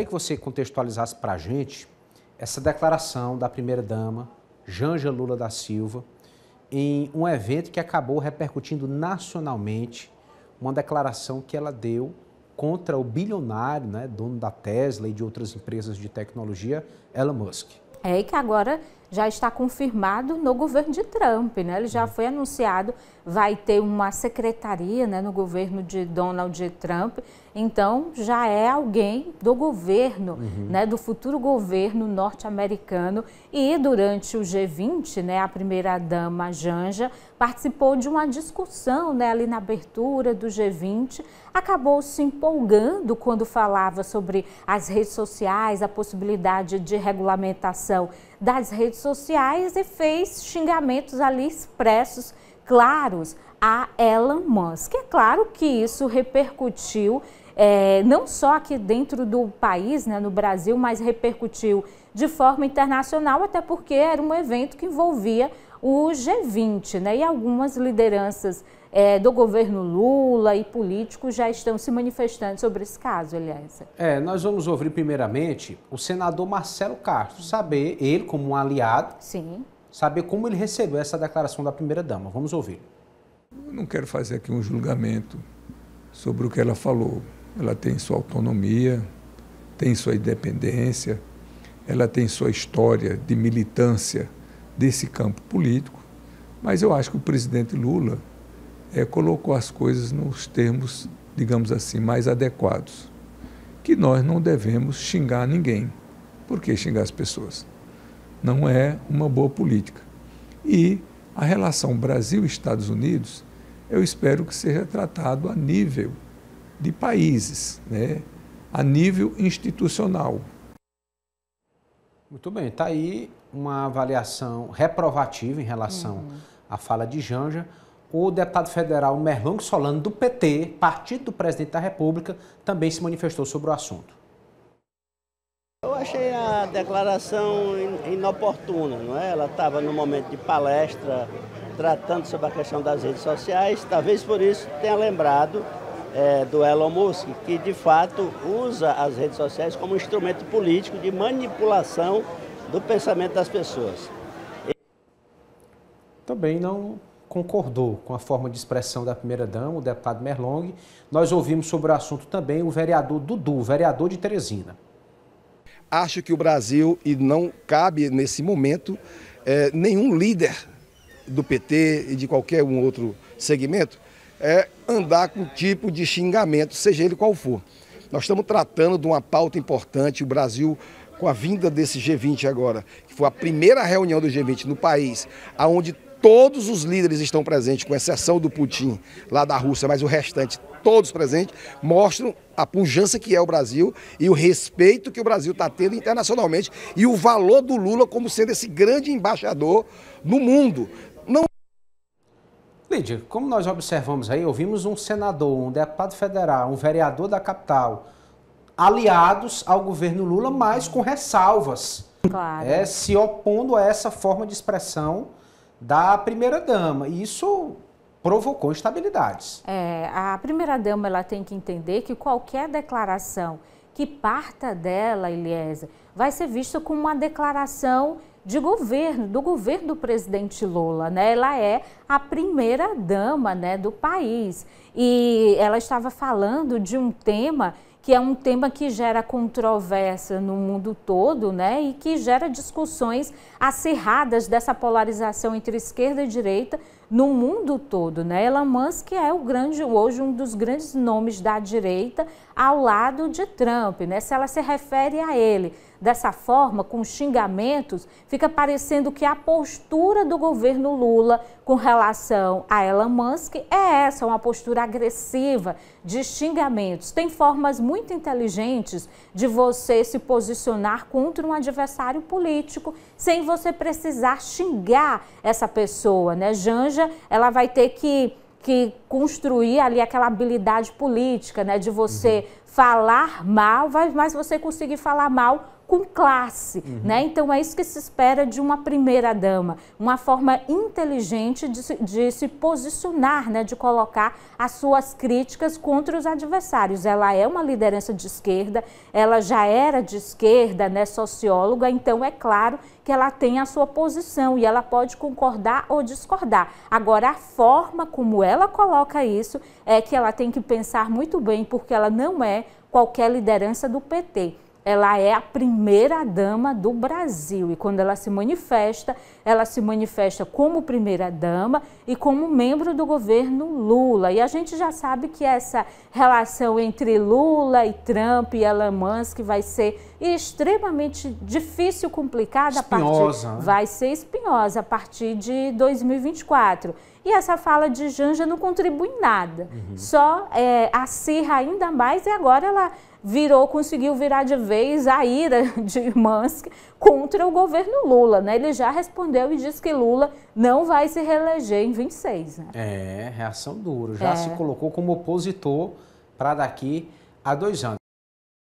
gostaria que você contextualizasse para a gente essa declaração da primeira-dama, Janja Lula da Silva, em um evento que acabou repercutindo nacionalmente uma declaração que ela deu contra o bilionário, né, dono da Tesla e de outras empresas de tecnologia, Elon Musk. É, e que agora já está confirmado no governo de Trump, né? Ele já foi anunciado, vai ter uma secretaria né, no governo de Donald Trump. Então, já é alguém do governo, uhum. né, do futuro governo norte-americano. E durante o G20, né, a primeira-dama Janja participou de uma discussão né, ali na abertura do G20, acabou se empolgando quando falava sobre as redes sociais, a possibilidade de regulamentação das redes redes sociais e fez xingamentos ali expressos, claros, a Elon Musk. É claro que isso repercutiu é, não só aqui dentro do país, né, no Brasil, mas repercutiu de forma internacional, até porque era um evento que envolvia o G20, né? E algumas lideranças é, do governo Lula e políticos já estão se manifestando sobre esse caso, Eliezer. É, nós vamos ouvir primeiramente o senador Marcelo Castro, saber, ele como um aliado, Sim. saber como ele recebeu essa declaração da primeira-dama. Vamos ouvir. Eu não quero fazer aqui um julgamento sobre o que ela falou. Ela tem sua autonomia, tem sua independência, ela tem sua história de militância desse campo político, mas eu acho que o presidente Lula é, colocou as coisas nos termos, digamos assim, mais adequados. Que nós não devemos xingar ninguém. Por que xingar as pessoas? Não é uma boa política. E a relação Brasil-Estados Unidos, eu espero que seja tratado a nível de países, né? a nível institucional. Muito bem, está aí uma avaliação reprovativa em relação uhum. à fala de Janja. O deputado federal Merlong Solano, do PT, partido do presidente da República, também se manifestou sobre o assunto. Eu achei a declaração inoportuna, não é? Ela estava no momento de palestra, tratando sobre a questão das redes sociais, talvez por isso tenha lembrado é, do Elon Musk, que de fato usa as redes sociais como instrumento político de manipulação do pensamento das pessoas. Também não concordou com a forma de expressão da primeira-dama, o deputado Merlong. Nós ouvimos sobre o assunto também o vereador Dudu, vereador de Teresina. Acho que o Brasil, e não cabe nesse momento, é, nenhum líder do PT e de qualquer um outro segmento, é andar com tipo de xingamento, seja ele qual for. Nós estamos tratando de uma pauta importante, o Brasil com a vinda desse G20 agora, que foi a primeira reunião do G20 no país, aonde todos os líderes estão presentes, com exceção do Putin lá da Rússia, mas o restante todos presentes, mostram a pujança que é o Brasil e o respeito que o Brasil está tendo internacionalmente e o valor do Lula como sendo esse grande embaixador no mundo. Não... Lídia, como nós observamos aí, ouvimos um senador, um deputado federal, um vereador da capital, aliados ao governo Lula, mas com ressalvas. Claro. É, se opondo a essa forma de expressão da primeira-dama. E isso provocou instabilidades. É, a primeira-dama ela tem que entender que qualquer declaração que parta dela, Eliesa, vai ser vista como uma declaração de governo, do governo do presidente Lula, né? Ela é a primeira dama, né, do país. E ela estava falando de um tema que é um tema que gera controvérsia no mundo todo, né, e que gera discussões acirradas dessa polarização entre esquerda e direita, no mundo todo. Né? Elon Musk é o grande, hoje um dos grandes nomes da direita ao lado de Trump. Né? Se ela se refere a ele dessa forma, com xingamentos, fica parecendo que a postura do governo Lula com relação a Elon Musk é essa, uma postura agressiva de xingamentos. Tem formas muito inteligentes de você se posicionar contra um adversário político sem você precisar xingar essa pessoa, né? Janja ela vai ter que que construir ali aquela habilidade política, né, de você uhum. falar mal, mas você conseguir falar mal com classe, uhum. né? Então é isso que se espera de uma primeira dama, uma forma inteligente de se, de se posicionar, né? De colocar as suas críticas contra os adversários. Ela é uma liderança de esquerda, ela já era de esquerda, né? Socióloga, então é claro que ela tem a sua posição e ela pode concordar ou discordar. Agora, a forma como ela coloca isso é que ela tem que pensar muito bem, porque ela não é qualquer liderança do PT ela é a primeira dama do Brasil e quando ela se manifesta, ela se manifesta como primeira dama e como membro do governo Lula. E a gente já sabe que essa relação entre Lula e Trump e Elon Musk vai ser extremamente difícil, complicada, espinhosa, a partir, né? vai ser espinhosa a partir de 2024. E essa fala de Janja não contribui em nada, uhum. só é, acirra ainda mais e agora ela virou, conseguiu virar de vez a ira de Musk contra o governo Lula, né? Ele já respondeu e disse que Lula não vai se reeleger em 26. Né? É, reação dura. Já é. se colocou como opositor para daqui a dois anos.